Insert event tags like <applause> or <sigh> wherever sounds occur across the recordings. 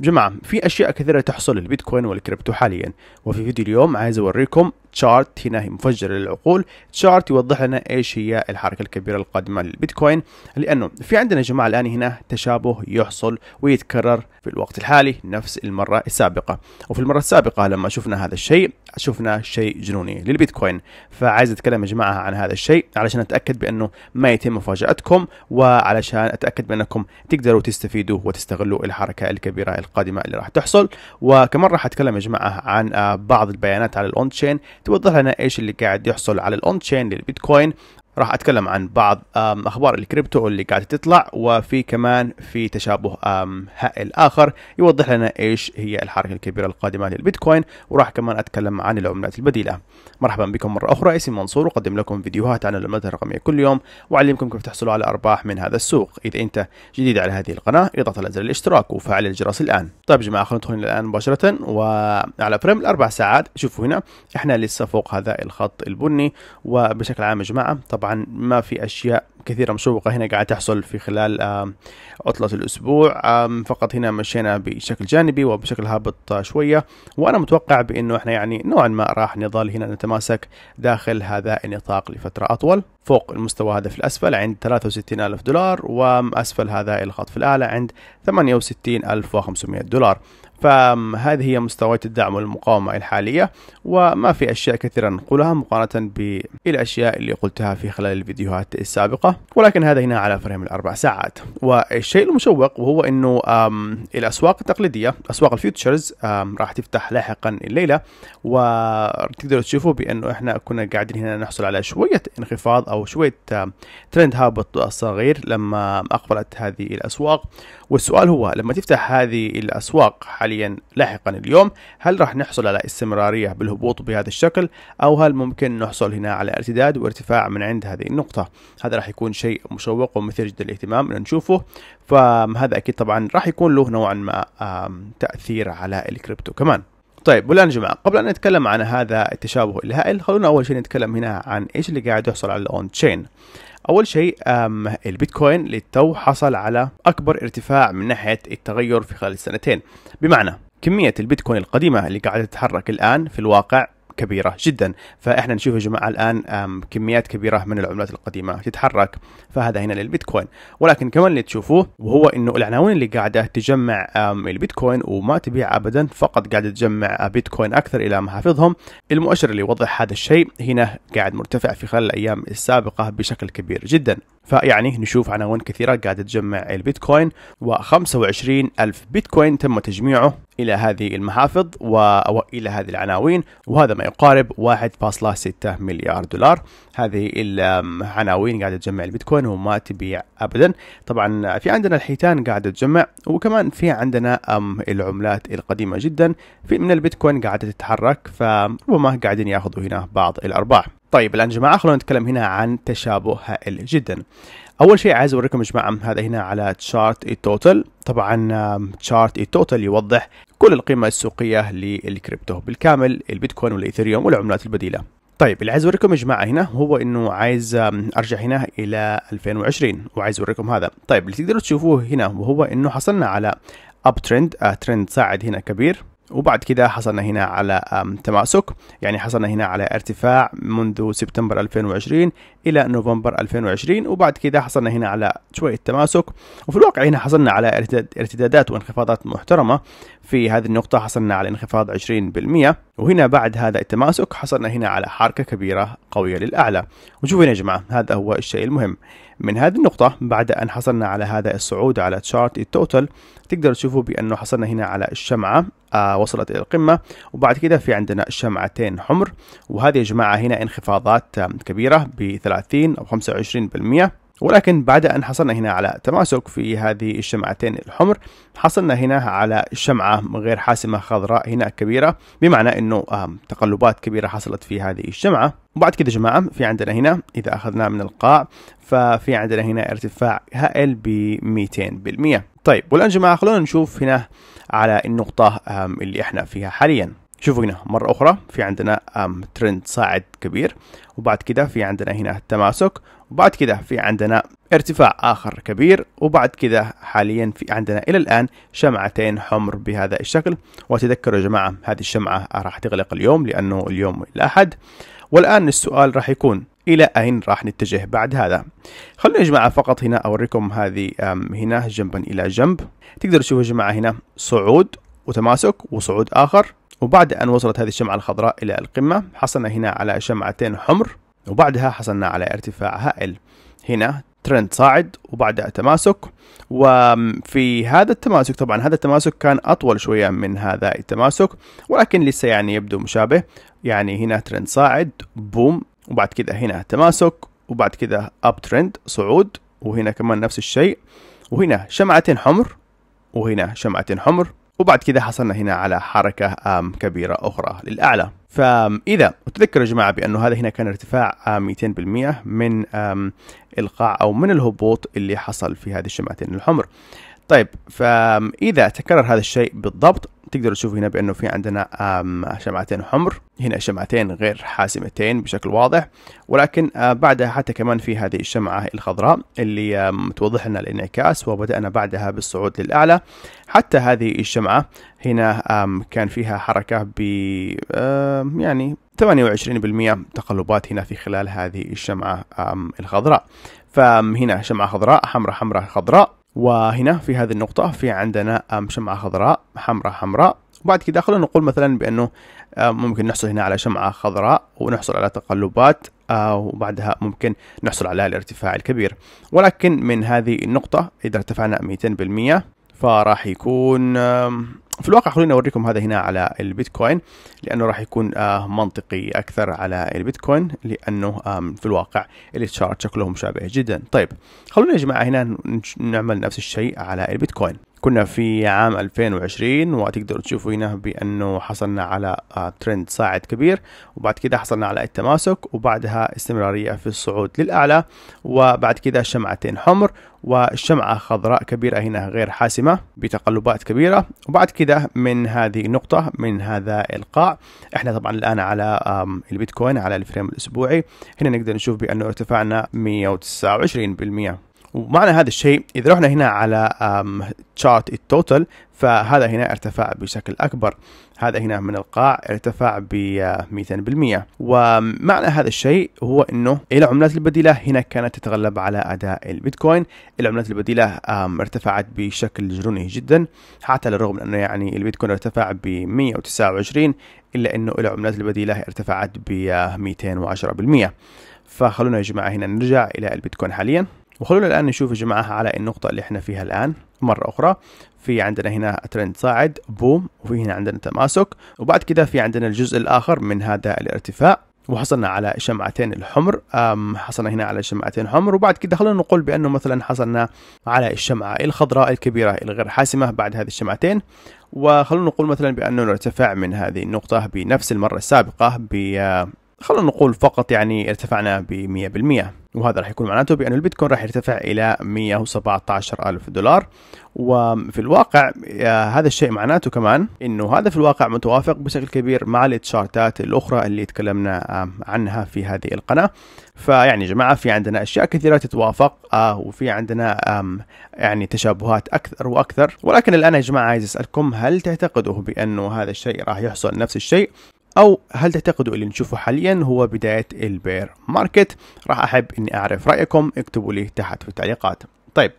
جماعة في أشياء كثيرة تحصل للبيتكوين والكريبتو حاليا وفي فيديو اليوم عايز أوريكم تشارت هنا مفجر للعقول تشارت يوضح لنا ايش هي الحركه الكبيره القادمه للبيتكوين لانه في عندنا يا جماعه الان هنا تشابه يحصل ويتكرر في الوقت الحالي نفس المره السابقه وفي المره السابقه لما شفنا هذا الشيء شفنا شيء جنوني للبيتكوين فعايز اتكلم يا جماعه عن هذا الشيء علشان اتاكد بانه ما يتم مفاجاتكم وعلشان اتاكد بانكم تقدروا تستفيدوا وتستغلوا الحركه الكبيره القادمه اللي راح تحصل وكمان راح اتكلم يا جماعه عن آه، بعض البيانات على الاون تشين توضح لنا ايش اللي قاعد يحصل على الاون تشين للبيتكوين راح اتكلم عن بعض اخبار الكريبتو اللي قاعده تطلع وفي كمان في تشابه هائل اخر يوضح لنا ايش هي الحركه الكبيره القادمه للبيتكوين وراح كمان اتكلم عن العملات البديله مرحبا بكم مره اخرى اسمي منصور اقدم لكم فيديوهات عن العملات الرقميه كل يوم واعلمكم كيف تحصلوا على ارباح من هذا السوق اذا انت جديد على هذه القناه اضغط على زر الاشتراك وفعل الجرس الان طيب يا جماعه خلونا ندخل الان مباشره وعلى فريم الاربع ساعات شوفوا هنا احنا لسه فوق هذا الخط البني وبشكل عام يا جماعه طبعا طبعا ما في اشياء كثيره مشوقه هنا قاعده تحصل في خلال عطله الاسبوع فقط هنا مشينا بشكل جانبي وبشكل هابط شويه وانا متوقع بانه احنا يعني نوعا ما راح نظل هنا نتماسك داخل هذا النطاق لفتره اطول فوق المستوى هذا في الاسفل عند 63 ألف دولار واسفل هذا الخط في الاعلى عند 68 ألف 500 دولار فهذه هي مستويات الدعم والمقاومة الحالية وما في أشياء كثيرة نقولها مقارنة بالأشياء اللي قلتها في خلال الفيديوهات السابقة ولكن هذا هنا على فريم الأربع ساعات والشيء المشوق وهو أنه الأسواق التقليدية أسواق الفيوتشرز راح تفتح لاحقا الليلة وتقدروا تشوفوا بأنه إحنا كنا قاعدين هنا نحصل على شوية انخفاض أو شوية ترند هابط صغير لما أقفلت هذه الأسواق والسؤال هو لما تفتح هذه الأسواق حاليا لاحقا اليوم هل راح نحصل على استمرارية بالهبوط بهذا الشكل أو هل ممكن نحصل هنا على ارتداد وارتفاع من عند هذه النقطة هذا راح يكون شيء مشوق ومثير جدا للاهتمام أن نشوفه فهذا أكيد طبعا راح يكون له نوعا ما تأثير على الكريبتو كمان طيب والان يا جماعه قبل ان نتكلم عن هذا التشابه الهائل خلونا اول شيء نتكلم هنا عن ايش اللي قاعد يحصل على الاون تشين اول شيء البيتكوين للتو حصل على اكبر ارتفاع من ناحيه التغير في خلال السنتين بمعنى كميه البيتكوين القديمه اللي قاعده تتحرك الان في الواقع كبيره جدا فاحنا نشوف يا جماعه الان كميات كبيره من العملات القديمه تتحرك فهذا هنا للبيتكوين ولكن كمان اللي تشوفوه وهو انه العناوين اللي قاعده تجمع البيتكوين وما تبيع ابدا فقط قاعده تجمع بيتكوين اكثر الى محافظهم المؤشر اللي يوضح هذا الشيء هنا قاعد مرتفع في خلال الايام السابقه بشكل كبير جدا فيعني نشوف عناوين كثيره قاعده تجمع البيتكوين و25 الف بيتكوين تم تجميعه إلى هذه المحافظ وإلى هذه العناوين وهذا ما يقارب 1.6 مليار دولار هذه العناوين قاعدة تجمع البيتكوين وما تبيع أبدا طبعا في عندنا الحيتان قاعدة تجمع وكمان في عندنا العملات القديمة جدا في من البيتكوين قاعدة تتحرك فربما قاعدين ياخذوا هنا بعض الأرباح طيب الآن جماعة خلونا نتكلم هنا عن تشابه هائل جدا اول شيء عايز اوريكم يا جماعه هذا هنا على تشارت التوتال طبعا تشارت التوتال يوضح كل القيمة السوقية للكريبتو بالكامل البيتكوين والإيثيريوم والعملات البديلة طيب اللي عايز اوريكم يا جماعه هنا هو انه عايز ارجع هنا الى 2020 وعايز اوريكم هذا طيب اللي تقدروا تشوفوه هنا وهو انه حصلنا على اب ترند ترند صاعد هنا كبير وبعد كده حصلنا هنا على تماسك يعني حصلنا هنا على ارتفاع منذ سبتمبر 2020 الى نوفمبر 2020 وبعد كده حصلنا هنا على شويه تماسك وفي الواقع هنا حصلنا على ارتدادات وانخفاضات محترمه في هذه النقطة حصلنا على انخفاض 20% وهنا بعد هذا التماسك حصلنا هنا على حركة كبيرة قوية للأعلى وشوفوا يا جماعة هذا هو الشيء المهم من هذه النقطة بعد أن حصلنا على هذا الصعود على تشارت التوتال تقدر تشوفوا بأنه حصلنا هنا على الشمعة آه، وصلت إلى القمة وبعد كده في عندنا شمعتين حمر وهذه يا جماعة هنا انخفاضات كبيرة ب 30 أو 25% ولكن بعد أن حصلنا هنا على تماسك في هذه الشمعتين الحمر حصلنا هنا على شمعة غير حاسمة خضراء هنا كبيرة بمعنى أنه تقلبات كبيرة حصلت في هذه الشمعة وبعد كده جماعة في عندنا هنا إذا أخذناه من القاع ففي عندنا هنا ارتفاع هائل ب 200% طيب والآن جماعة خلونا نشوف هنا على النقطة اللي احنا فيها حالياً شوفوا هنا مرة أخرى في عندنا ترند صاعد كبير وبعد كده في عندنا هنا تماسك وبعد كده في عندنا ارتفاع آخر كبير وبعد كده حاليا في عندنا إلى الآن شمعتين حمر بهذا الشكل وتذكروا يا جماعة هذه الشمعة راح تغلق اليوم لأنه اليوم الأحد والآن السؤال راح يكون إلى أين راح نتجه بعد هذا خلونا يا جماعة فقط هنا أوريكم هذه هنا جنبا إلى جنب تقدروا تشوفوا يا جماعة هنا صعود وتماسك وصعود آخر وبعد أن وصلت هذه الشمعة الخضراء إلى القمة حصلنا هنا على شمعتين حمر وبعدها حصلنا على ارتفاع هائل هنا ترند صاعد وبعدها تماسك وفي هذا التماسك طبعا هذا التماسك كان أطول شوية من هذا التماسك ولكن لسه يعني يبدو مشابه يعني هنا ترند صاعد بوم وبعد كده هنا تماسك وبعد كده اب ترند صعود وهنا كمان نفس الشيء وهنا شمعتين حمر وهنا شمعتين حمر وبعد كذا حصلنا هنا على حركة كبيرة أخرى للأعلى فإذا تذكروا يا جماعة بأنه هذا هنا كان ارتفاع 200% آه، من القاع أو من الهبوط اللي حصل في هذه الشمعتين الحمر طيب فإذا تكرر هذا الشيء بالضبط تقدر تشوف هنا بأنه في عندنا شمعتين حمر هنا شمعتين غير حاسمتين بشكل واضح ولكن آه، بعدها حتى كمان في هذه الشمعة الخضراء اللي توضح لنا الانعكاس وبدأنا بعدها بالصعود للأعلى حتى هذه الشمعة هنا كان فيها حركة ب يعني 28% تقلبات هنا في خلال هذه الشمعة الخضراء فهنا شمعة خضراء حمراء حمراء خضراء وهنا في هذه النقطة في عندنا آه، شمعة خضراء حمراء حمراء وبعد كده خلونا نقول مثلا بأنه آه، ممكن نحصل هنا على شمعة خضراء ونحصل على تقلبات آه، وبعدها ممكن نحصل على الارتفاع الكبير ولكن من هذه النقطة إذا ارتفعنا 200% فراح يكون في الواقع خليني اوريكم هذا هنا على البيتكوين لانه راح يكون آه، منطقي اكثر على البيتكوين لانه في الواقع التشارت شكله مشابه جدا طيب خلونا يا جماعه هنا نعمل نفس الشيء على البيتكوين كنا في عام 2020 وتقدروا تشوفوا هنا بأنه حصلنا على ترند آه، صاعد كبير وبعد كده حصلنا على التماسك وبعدها استمرارية في الصعود للأعلى وبعد كده شمعتين حمر والشمعة خضراء كبيرة هنا غير حاسمة بتقلبات كبيرة وبعد كده من هذه النقطة من هذا القاع احنا طبعا الآن على البيتكوين على الفريم الأسبوعي هنا نقدر نشوف بأنه ارتفعنا 129% ومعنى هذا الشيء اذا رحنا هنا على تشارت التوتال فهذا هنا ارتفع بشكل اكبر هذا هنا من القاع ارتفع ب 200% آه، ومعنى هذا الشيء هو انه العملات البديله هنا كانت تتغلب على اداء البيتكوين العملات البديله ارتفعت بشكل جنوني جدا حتى للرغم من انه يعني البيتكوين ارتفع ب 129 الا انه العملات البديله ارتفعت ب 210% آه، فخلونا يا جماعه هنا نرجع الى البيتكوين حاليا وخلونا الآن نشوف يا جماعة على النقطة اللي احنا فيها الآن مرة أخرى في عندنا هنا ترند صاعد بوم وفي هنا عندنا تماسك وبعد كذا في عندنا الجزء الآخر من هذا الارتفاع وحصلنا على شمعتين الحمر حصلنا هنا على شمعتين حمر وبعد كده خلونا نقول بأنه مثلا حصلنا على الشمعة الخضراء الكبيرة الغير حاسمة بعد هذه الشمعتين وخلونا نقول مثلا بأنه نرتفع من هذه النقطة بنفس المرة السابقة ب خلونا نقول فقط يعني ارتفعنا ب 100% وهذا راح يكون معناته بأن البيتكوين راح يرتفع إلى 117 ألف دولار وفي الواقع آه، هذا الشيء معناته كمان انه هذا في الواقع متوافق بشكل كبير مع التشارتات الاخرى اللي تكلمنا آه، عنها في هذه القناه فيعني يا جماعه في عندنا اشياء كثيره تتوافق آه، وفي عندنا يعني تشابهات اكثر واكثر ولكن الان يا جماعه عايز اسالكم هل تعتقدوا بانه هذا الشيء راح يحصل نفس الشيء او هل تعتقدوا اللي نشوفه حاليا هو بدايه البير ماركت راح احب اني اعرف رايكم اكتبوا لي تحت في التعليقات طيب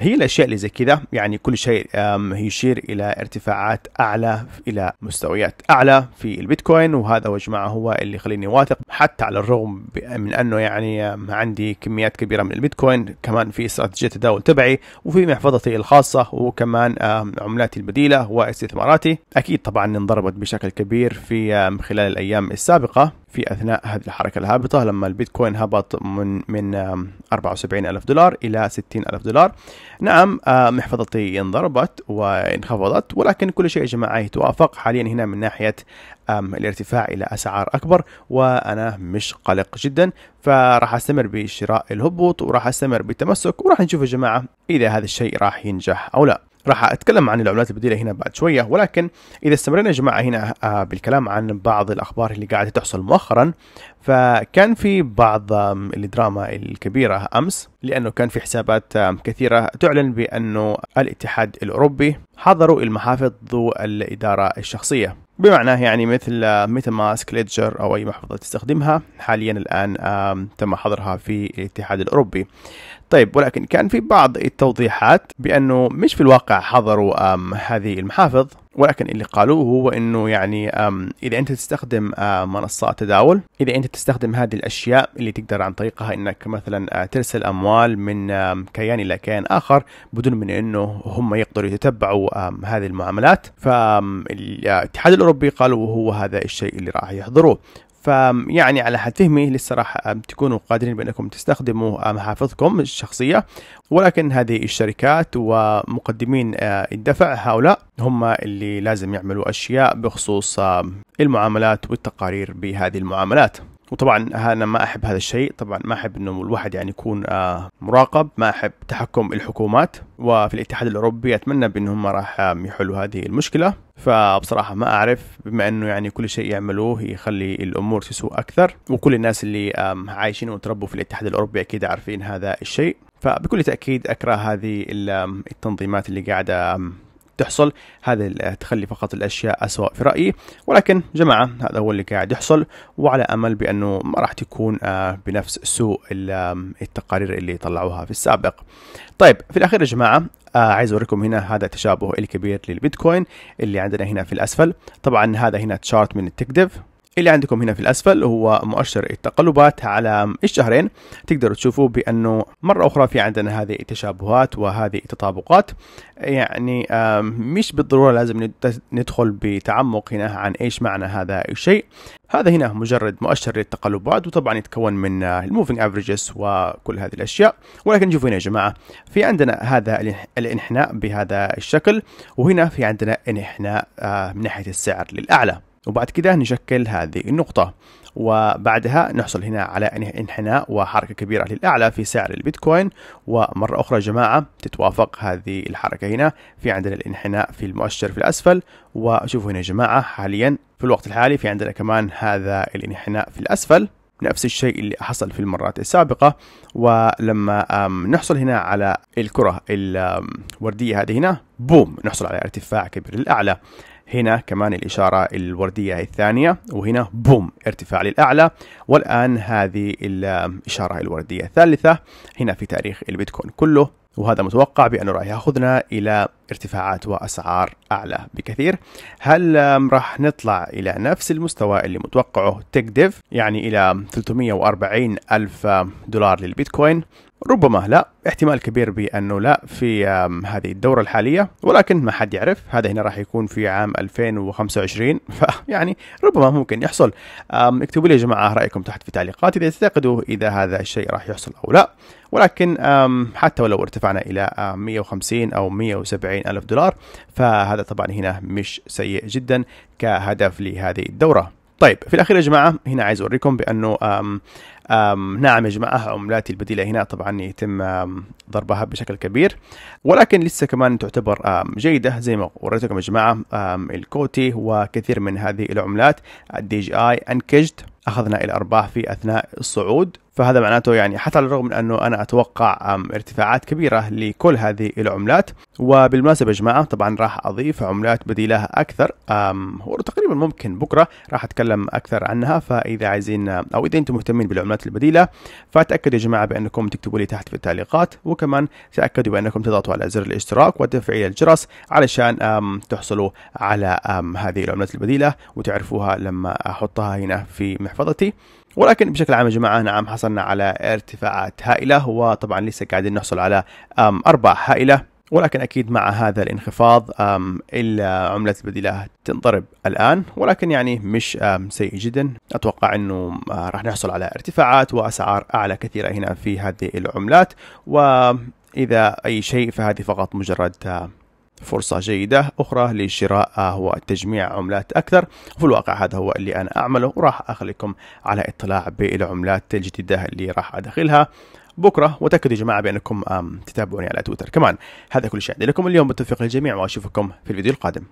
هي الاشياء اللي زي كذا يعني كل شيء يشير الى ارتفاعات اعلى الى مستويات اعلى في البيتكوين وهذا يا جماعه هو اللي يخليني واثق حتى على الرغم من انه يعني عندي كميات كبيره من البيتكوين كمان في استراتيجيه التداول تبعي وفي محفظتي الخاصه وكمان عملاتي البديله واستثماراتي اكيد طبعا انضربت بشكل كبير في خلال الايام السابقه في أثناء هذه الحركة الهابطة لما البيتكوين هبط من من 74 ألف دولار إلى 60 ألف دولار نعم آه، محفظتي انضربت وانخفضت ولكن كل شيء يا جماعة يتوافق حاليا هنا من ناحية الارتفاع الى اسعار اكبر وانا مش قلق جدا فراح استمر بشراء الهبوط وراح استمر بالتمسك وراح نشوف يا جماعه اذا هذا الشيء راح ينجح او لا راح اتكلم عن العملات البديله هنا بعد شويه ولكن اذا استمرينا يا جماعه هنا آه، بالكلام عن بعض الاخبار اللي قاعده تحصل مؤخرا فكان في بعض الدراما الكبيره امس لانه كان في حسابات كثيره تعلن بانه الاتحاد الاوروبي حضروا المحافظ ذو الاداره الشخصيه بمعنى يعني مثل آه، ميتا ماسك ليدجر او اي محفظه تستخدمها حاليا الان آه، تم حظرها في الاتحاد الاوروبي طيب ولكن كان في بعض التوضيحات بانه مش في الواقع حظروا هذه المحافظ ولكن اللي قالوه هو انه يعني اذا انت تستخدم منصات تداول اذا انت تستخدم هذه الاشياء اللي تقدر عن طريقها انك مثلا ترسل اموال من كيان الى كيان اخر بدون من انه هم يقدروا يتتبعوا هذه المعاملات فالاتحاد الاوروبي قالوا هو هذا الشيء اللي راح يحضروه فيعني على حد فهمي لسه راح تكونوا قادرين بانكم تستخدموا محافظكم الشخصيه ولكن هذه الشركات ومقدمين آه، الدفع هؤلاء هم اللي لازم يعملوا اشياء بخصوص المعاملات والتقارير بهذه المعاملات وطبعا انا ما احب هذا الشيء طبعا ما احب انه الواحد يعني يكون آه، مراقب ما احب تحكم الحكومات وفي الاتحاد الاوروبي اتمنى بانهم راح يحلوا هذه المشكله فبصراحه ما اعرف بما انه يعني كل شيء يعملوه يخلي الامور تسوء اكثر وكل الناس اللي عايشين وتربوا في الاتحاد الاوروبي اكيد عارفين هذا الشيء فبكل تاكيد اكره هذه التنظيمات اللي قاعده تحصل هذا تخلي فقط الأشياء أسوأ في رأيي ولكن جماعة هذا هو اللي قاعد يحصل وعلى أمل بأنه ما راح تكون آه، بنفس سوء التقارير اللي طلعوها في السابق طيب في الأخير يا جماعة آه عايز اوريكم هنا هذا التشابه الكبير للبيتكوين اللي عندنا هنا في الاسفل طبعا هذا هنا تشارت من التكديف اللي عندكم هنا في الأسفل هو مؤشر التقلبات على الشهرين تقدروا تشوفوا بأنه مرة أخرى في عندنا هذه التشابهات وهذه التطابقات يعني مش بالضرورة لازم ندخل بتعمق هنا عن إيش معنى هذا الشيء هذا هنا مجرد مؤشر للتقلبات وطبعا يتكون من الموفينج افريجز وكل هذه الاشياء ولكن شوفوا هنا يا جماعه في عندنا هذا الانحناء بهذا الشكل وهنا في عندنا انحناء آه، من ناحيه السعر للاعلى وبعد كده نشكل هذه النقطة وبعدها نحصل هنا على انحناء وحركة كبيرة للأعلى في سعر البيتكوين ومرة أخرى جماعة تتوافق هذه الحركة هنا في عندنا الانحناء في المؤشر في الأسفل وشوفوا هنا جماعة حاليا في الوقت الحالي في عندنا كمان هذا الانحناء في الأسفل نفس الشيء اللي حصل في المرات السابقة ولما نحصل هنا على الكرة الوردية هذه هنا بوم نحصل على ارتفاع كبير للأعلى هنا كمان الإشارة الوردية الثانية وهنا بوم ارتفاع للأعلى والآن هذه الإشارة الوردية الثالثة هنا في تاريخ البيتكوين كله وهذا متوقع بأنه راح ياخذنا إلى ارتفاعات وأسعار أعلى بكثير هل راح نطلع إلى نفس المستوى اللي متوقعه تك ديف يعني إلى 340 ألف دولار للبيتكوين ربما لا احتمال كبير بأنه لا في هذه الدورة الحالية ولكن ما حد يعرف هذا هنا راح يكون في عام 2025 فيعني <laughs> ربما ممكن يحصل اكتبوا لي يا جماعة رأيكم تحت في التعليقات إذا تعتقدوا إذا هذا الشيء راح يحصل أو لا ولكن حتى ولو ارتفعنا إلى 150 أو 170 ألف دولار فهذا طبعا هنا مش سيء جدا كهدف لهذه الدورة طيب في الاخير يا جماعه هنا عايز اوريكم بانه نعم يا جماعة عملاتي البديلة هنا طبعا يتم ضربها بشكل كبير ولكن لسه كمان تعتبر جيدة زي ما وريتكم يا جماعة الكوتي وكثير من هذه العملات الدي جي اي انكجت اخذنا الارباح في اثناء الصعود فهذا معناته يعني حتى على الرغم من انه انا اتوقع ارتفاعات كبيره لكل هذه العملات وبالمناسبه يا جماعه طبعا راح اضيف عملات بديله اكثر وتقريبا ممكن بكره راح اتكلم اكثر عنها فاذا عايزين او اذا انتم مهتمين بالعملات البديله فتاكدوا يا جماعه بانكم تكتبوا لي تحت في التعليقات وكمان تاكدوا بانكم تضغطوا على زر الاشتراك وتفعيل الجرس علشان تحصلوا على هذه العملات البديله وتعرفوها لما احطها هنا في محفظتي ولكن بشكل عام يا جماعه نعم حصلنا على ارتفاعات هائله وطبعا لسه قاعدين نحصل على ارباح هائله ولكن أكيد مع هذا الانخفاض إلا عملة البديلة تنضرب الآن ولكن يعني مش سيء جدا أتوقع أنه آه، راح نحصل على ارتفاعات وأسعار أعلى كثيرة هنا في هذه العملات وإذا أي شيء فهذه فقط مجرد فرصة جيدة أخرى لشراء وتجميع عملات أكثر في الواقع هذا هو اللي أنا أعمله وراح أخليكم على اطلاع بالعملات الجديدة اللي راح أدخلها بكرة وتأكدوا يا جماعة بأنكم تتابعوني على تويتر كمان هذا كل شيء عندي لكم اليوم بالتوفيق للجميع وأشوفكم في الفيديو القادم